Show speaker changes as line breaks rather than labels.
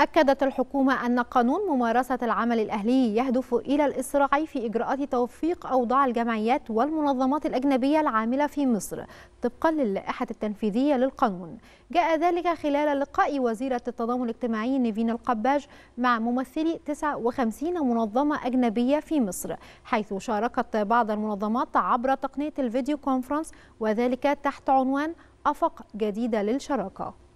أكدت الحكومة أن قانون ممارسة العمل الأهلي يهدف إلى الإسراع في إجراءات توفيق أوضاع الجمعيات والمنظمات الأجنبية العاملة في مصر طبقا للائحة التنفيذية للقانون جاء ذلك خلال لقاء وزيرة التضامن الاجتماعي نيفين القباج مع ممثلي 59 منظمة أجنبية في مصر حيث شاركت بعض المنظمات عبر تقنية الفيديو كونفرنس وذلك تحت عنوان أفق جديدة للشراكة